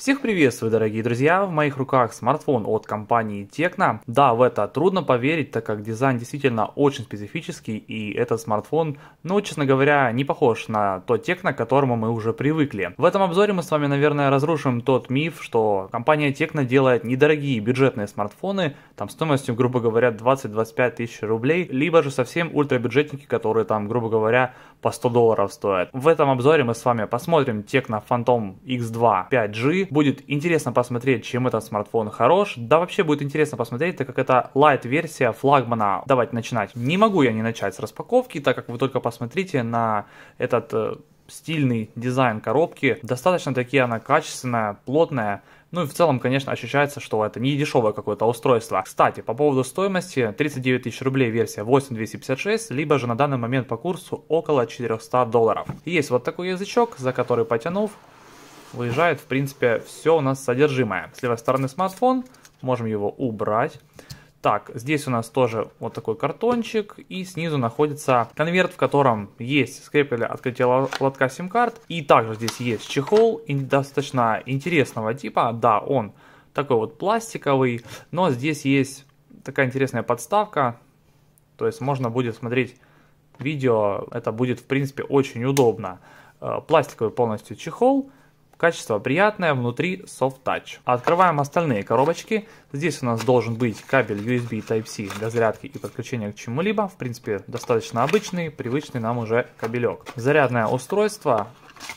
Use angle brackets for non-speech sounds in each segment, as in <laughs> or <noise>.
Всех приветствую, дорогие друзья! В моих руках смартфон от компании Tecno. Да, в это трудно поверить, так как дизайн действительно очень специфический, и этот смартфон, ну, честно говоря, не похож на то Tecno, к которому мы уже привыкли. В этом обзоре мы с вами, наверное, разрушим тот миф, что компания Tecno делает недорогие бюджетные смартфоны, там стоимостью, грубо говоря, 20-25 тысяч рублей, либо же совсем ультрабюджетники, которые там, грубо говоря, по 100 долларов стоят. В этом обзоре мы с вами посмотрим Tecno Phantom X2 5G, Будет интересно посмотреть, чем этот смартфон хорош. Да вообще будет интересно посмотреть, так как это лайт-версия флагмана. Давайте начинать. Не могу я не начать с распаковки, так как вы только посмотрите на этот э, стильный дизайн коробки. Достаточно таки она качественная, плотная. Ну и в целом, конечно, ощущается, что это не дешевое какое-то устройство. Кстати, по поводу стоимости, 39 тысяч рублей версия 8256, либо же на данный момент по курсу около 400 долларов. Есть вот такой язычок, за который потянув, выезжает, в принципе, все у нас содержимое. С левой стороны смартфон, можем его убрать. Так, здесь у нас тоже вот такой картончик, и снизу находится конверт, в котором есть скрепили открытие лотка сим-карт, и также здесь есть чехол достаточно интересного типа, да, он такой вот пластиковый, но здесь есть такая интересная подставка, то есть можно будет смотреть видео, это будет в принципе очень удобно. Э, пластиковый полностью чехол, Качество приятное, внутри soft touch. Открываем остальные коробочки. Здесь у нас должен быть кабель USB Type-C для зарядки и подключения к чему-либо. В принципе, достаточно обычный, привычный нам уже кабелек. Зарядное устройство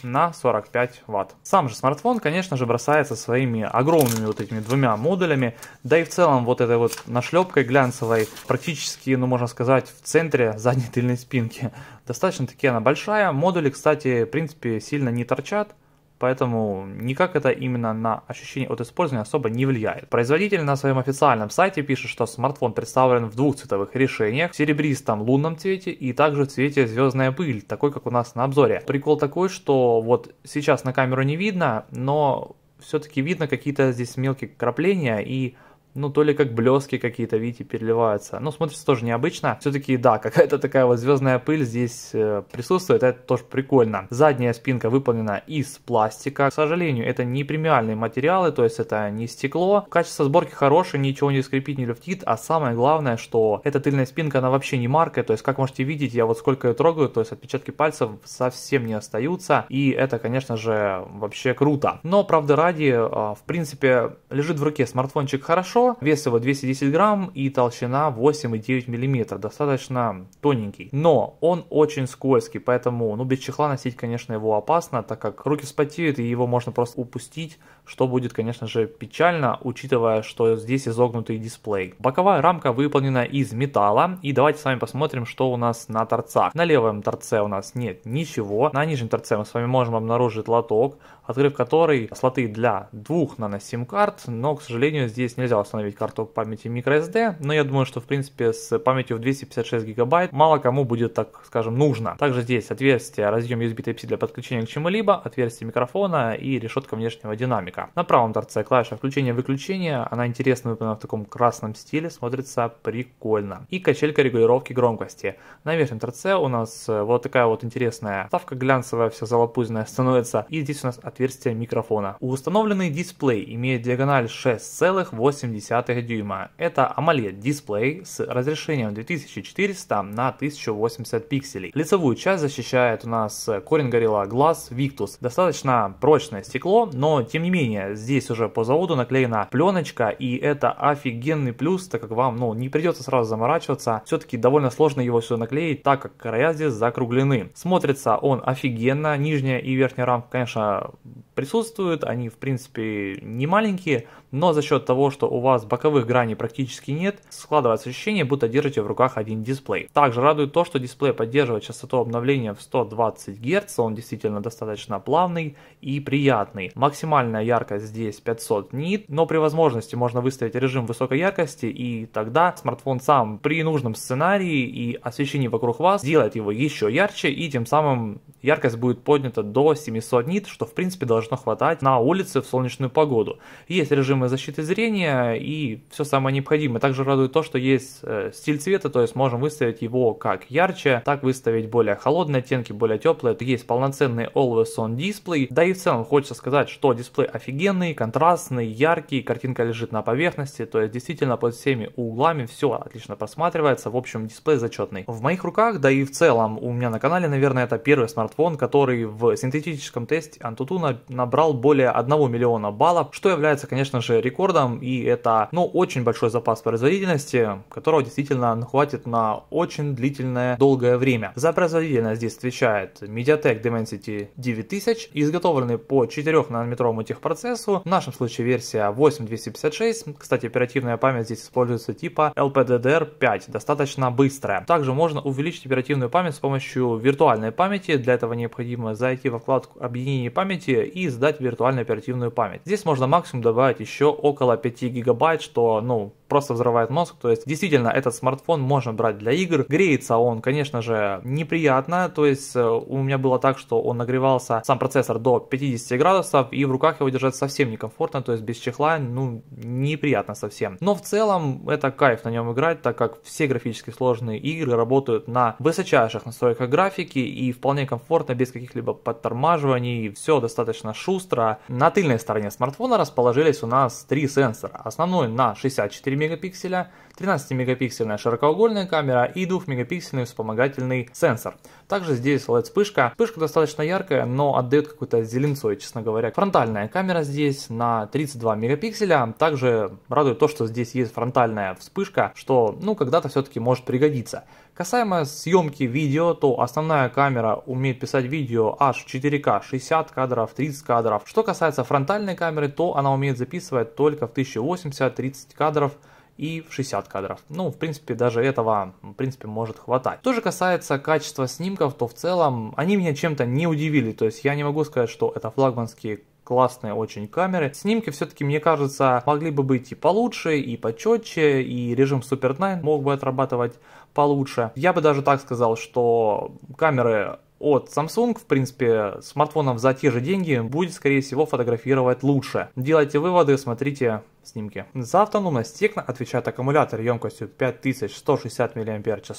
на 45 ватт. Сам же смартфон, конечно же, бросается своими огромными вот этими двумя модулями, да и в целом вот этой вот нашлепкой глянцевой, практически, ну можно сказать, в центре задней тыльной спинки. Достаточно таки она большая, модули, кстати, в принципе, сильно не торчат, поэтому никак это именно на ощущение от использования особо не влияет. Производитель на своем официальном сайте пишет, что смартфон представлен в двух цветовых решениях, в серебристом лунном цвете и также в цвете звездная пыль, такой как у нас на обзоре. Прикол такой, что вот сейчас на камеру не видно, но все-таки видно какие-то здесь мелкие крапления и ну, то ли как блески какие-то, видите, переливаются. Ну, смотрится тоже необычно. Все-таки, да, <laughs> какая-то такая вот звездная пыль здесь э, присутствует, это тоже прикольно. Задняя спинка выполнена из пластика. К сожалению, это не премиальные материалы, то есть это не стекло. Качество сборки хорошее, ничего не скрипит, не люфтит, а самое главное, что эта тыльная спинка, она вообще не марка, то есть, как можете видеть, я вот сколько ее трогаю, то есть отпечатки пальцев совсем не остаются, и это, конечно же, вообще круто. Но, правда ради, а, в принципе, лежит в руке смартфончик хорошо, яйцо, вес его 210 грамм и толщина 8,9 мм, достаточно тоненький. Но он очень скользкий, поэтому ну, без чехла носить, конечно, его опасно, так как руки вспотеют и его можно просто упустить что будет, конечно же, печально, учитывая, что здесь изогнутый дисплей. Боковая рамка выполнена из металла, и давайте с вами посмотрим, что у нас на торцах. На левом торце у нас нет ничего, на нижнем торце мы с вами можем обнаружить лоток, открыв который слоты для двух наносим карт, но, к сожалению, здесь нельзя установить карту памяти microSD, но я думаю, что, в принципе, с памятью в 256 гигабайт мало кому будет, так скажем, нужно. Также здесь отверстие, разъем USB Type-C для подключения к чему-либо, отверстие микрофона и решетка внешнего динамика динамика. На правом торце клавиша включения-выключения, она интересно выполнена в таком красном стиле, смотрится прикольно. И качелька регулировки громкости. На верхнем торце у нас э, вот такая вот интересная ставка глянцевая, вся залопузная становится, и здесь у нас отверстие микрофона. Установленный дисплей имеет диагональ 6,8 дюйма. Это AMOLED дисплей с разрешением 2400 на 1080 пикселей. Лицевую часть защищает у нас корень горилла глаз Victus. Достаточно прочное стекло, но тем не менее менее, здесь уже по заводу наклеена пленочка, и это офигенный плюс, так как вам, ну, не придется сразу заморачиваться. Все-таки довольно сложно его все наклеить, так как края здесь закруглены. Смотрится он офигенно, нижняя и верхняя рамка, конечно, присутствуют, они в принципе не маленькие, но за счет того, что у вас боковых граней практически нет, складывается ощущение, будто держите в руках один дисплей. Также радует то, что дисплей поддерживает частоту обновления в 120 Гц, он действительно достаточно плавный и приятный. Максимальная яркость здесь 500 нит, но при возможности можно выставить режим высокой яркости и тогда смартфон сам при нужном сценарии и освещении вокруг вас сделает его еще ярче и тем самым яркость будет поднята до 700 нит, что в принципе должно должно хватать на улице в солнечную погоду. Есть режимы защиты зрения и все самое необходимое. Также радует то, что есть э, стиль цвета, то есть можем выставить его как ярче, так выставить более холодные оттенки, более теплые. Есть полноценный Always On дисплей. Да и в целом хочется сказать, что дисплей офигенный, контрастный, яркий, картинка лежит на поверхности, то есть действительно под всеми углами все отлично просматривается. В общем, дисплей зачетный. В моих руках, да и в целом у меня на канале, наверное, это первый смартфон, который в синтетическом тесте Antutu набрал более 1 миллиона баллов, что является, конечно же, рекордом, и это, ну, очень большой запас производительности, которого действительно хватит на очень длительное, долгое время. За производительность здесь отвечает Mediatek Dimensity 9000, изготовленный по 4-нанометровому техпроцессу, в нашем случае версия 8256, кстати, оперативная память здесь используется типа LPDDR5, достаточно быстрая. Также можно увеличить оперативную память с помощью виртуальной памяти, для этого необходимо зайти во вкладку объединение памяти и и сдать виртуальную оперативную память. Здесь можно максимум добавить еще около 5 гигабайт, что, ну, просто взрывает мозг. То есть, действительно, этот смартфон можно брать для игр. Греется он, конечно же, неприятно. То есть, э, у меня было так, что он нагревался, сам процессор, до 50 градусов, и в руках его держать совсем некомфортно, то есть без чехла, ну, неприятно совсем. Но в целом, это кайф на нем играть, так как все графически сложные игры работают на высочайших настройках графики и вполне комфортно, без каких-либо подтормаживаний, все достаточно шустро. На тыльной стороне смартфона расположились у нас три сенсора. Основной на 64 мегапикселя, 13-мегапиксельная широкоугольная камера и 2-мегапиксельный вспомогательный сенсор. Также здесь LED-вспышка. Вспышка достаточно яркая, но отдает какой-то зеленцой, честно говоря. Фронтальная камера здесь на 32 мегапикселя. Также радует то, что здесь есть фронтальная вспышка, что ну когда-то все-таки может пригодиться. Касаемо съемки видео, то основная камера умеет писать видео аж в 4К, 60 кадров, 30 кадров. Что касается фронтальной камеры, то она умеет записывать только в 1080, 30 кадров и в 60 кадров. Ну, в принципе, даже этого, в принципе, может хватать. Что же касается качества снимков, то в целом они меня чем-то не удивили. То есть я не могу сказать, что это флагманские классные очень камеры. Снимки все-таки, мне кажется, могли бы быть и получше, и почетче, и режим Super 9 мог бы отрабатывать получше. Я бы даже так сказал, что камеры от Samsung, в принципе, смартфоном за те же деньги будет, скорее всего, фотографировать лучше. Делайте выводы, смотрите снимке. За автономность Текна отвечает аккумулятор емкостью 5160 мАч.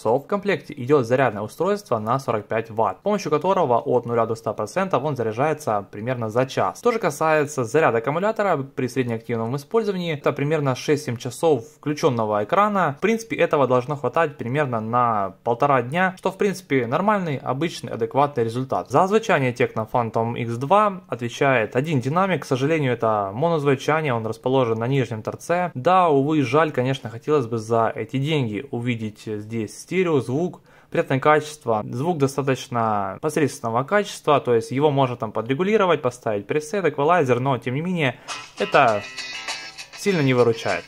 В комплекте идет зарядное устройство на 45 Вт, с помощью которого от 0 до 100% он заряжается примерно за час. Что же касается заряда аккумулятора при среднеактивном использовании, это примерно 6-7 часов включенного экрана. В принципе, этого должно хватать примерно на полтора дня, что в принципе нормальный, обычный, адекватный результат. За звучание Tecno Phantom X2 отвечает один динамик, к сожалению, это монозвучание, он расположен на нижнем торце. Да, увы, жаль, конечно, хотелось бы за эти деньги увидеть здесь стерео, звук, приятное качество. Звук достаточно посредственного качества, то есть его можно там подрегулировать, поставить пресет, эквалайзер, но тем не менее это сильно не выручает.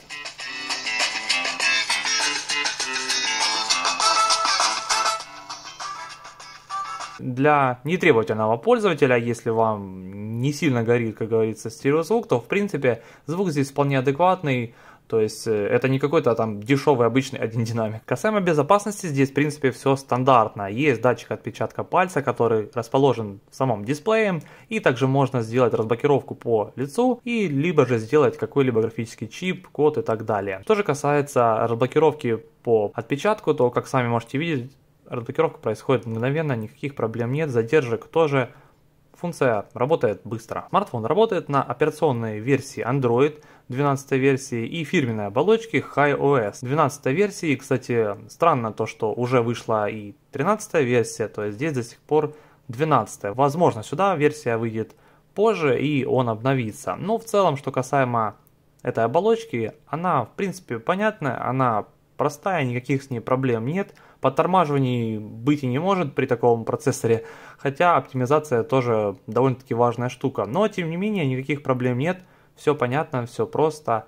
для нетребовательного пользователя, если вам не сильно горит, как говорится, стереозвук, то в принципе звук здесь вполне адекватный, то есть э, это не какой-то там дешевый обычный <laughs> один динамик. Касаемо безопасности, здесь в принципе все стандартно. Есть датчик отпечатка пальца, который расположен в самом дисплее. И также можно сделать разблокировку по лицу и либо же сделать какой-либо графический чип, код и так далее. Что же касается разблокировки по отпечатку, то как сами можете видеть, разблокировка происходит мгновенно, никаких проблем нет, задержек тоже. Функция работает быстро. Смартфон работает на операционной версии Android 12 версии и фирменной оболочки HiOS 12 версии. Кстати, странно то, что уже вышла и 13 версия, то есть здесь до сих пор 12. Возможно, сюда версия выйдет позже и он обновится. Но в целом, что касаемо этой оболочки, она в принципе понятная, она простая, никаких с ней проблем нет. Подтормаживаний быть и не может при таком процессоре, хотя оптимизация тоже довольно-таки важная штука. Но, тем не менее, никаких проблем нет, все понятно, все просто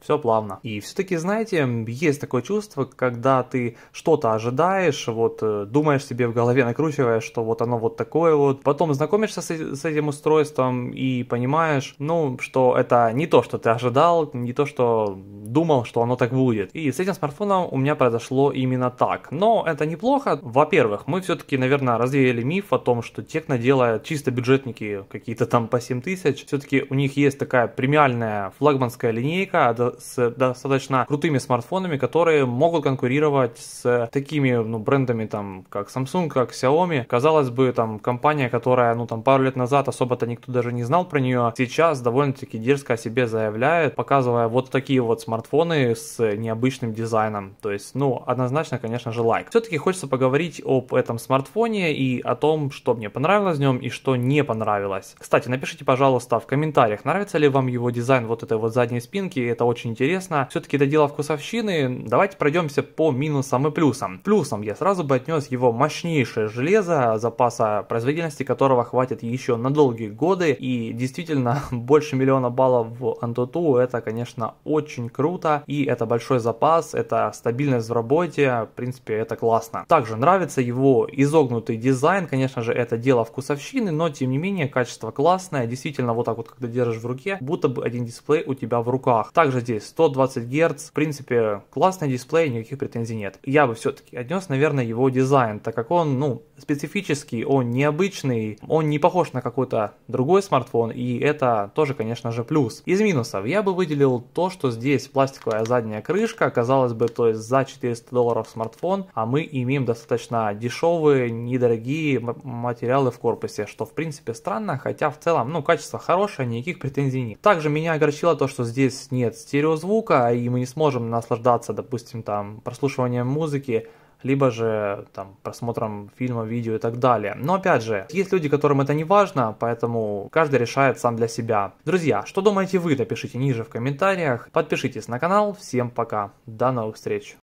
все плавно. И все-таки, знаете, есть такое чувство, когда ты что-то ожидаешь, вот э, думаешь себе в голове, накручиваешь, что вот оно вот такое вот. Потом знакомишься с, с этим устройством и понимаешь, ну, что это не то, что ты ожидал, не то, что думал, что оно так будет. И с этим смартфоном у меня произошло именно так. Но это неплохо. Во-первых, мы все-таки, наверное, развеяли миф о том, что техно делает чисто бюджетники какие-то там по 7 тысяч. Все-таки у них есть такая премиальная флагманская линейка, а с достаточно крутыми смартфонами, которые могут конкурировать с такими ну, брендами, там, как Samsung, как Xiaomi. Казалось бы, там компания, которая ну, там, пару лет назад особо-то никто даже не знал про нее, сейчас довольно-таки дерзко о себе заявляет, показывая вот такие вот смартфоны с необычным дизайном. То есть, ну, однозначно, конечно же, лайк. Все-таки хочется поговорить об этом смартфоне и о том, что мне понравилось в нем и что не понравилось. Кстати, напишите, пожалуйста, в комментариях, нравится ли вам его дизайн вот этой вот задней спинки, это очень очень интересно. Все-таки это дело вкусовщины. Давайте пройдемся по минусам и плюсам. Плюсом я сразу бы отнес его мощнейшее железо, запаса производительности которого хватит еще на долгие годы. И действительно, <laughs> больше миллиона баллов в Antutu это, конечно, очень круто. И это большой запас, это стабильность в работе. В принципе, это классно. Также нравится его изогнутый дизайн. Конечно же, это дело вкусовщины, но тем не менее, качество классное. Действительно, вот так вот, когда держишь в руке, будто бы один дисплей у тебя в руках. Также здесь 120 Гц, в принципе, классный дисплей, никаких претензий нет. Я бы все-таки отнес, наверное, его дизайн, так как он, ну, специфический, он необычный, он не похож на какой-то другой смартфон, и это тоже, конечно же, плюс. Из минусов я бы выделил то, что здесь пластиковая задняя крышка, казалось бы, то есть за 400 долларов смартфон, а мы имеем достаточно дешевые, недорогие материалы в корпусе, что в принципе странно, хотя в целом, ну, качество хорошее, никаких претензий нет. Также меня огорчило то, что здесь нет стиль стереозвука, и мы не сможем наслаждаться, допустим, там, прослушиванием музыки, либо же там просмотром фильма, видео и так далее. Но опять же, есть люди, которым это не важно, поэтому каждый решает сам для себя. Друзья, что думаете вы, напишите ниже в комментариях. Подпишитесь на канал. Всем пока. До новых встреч.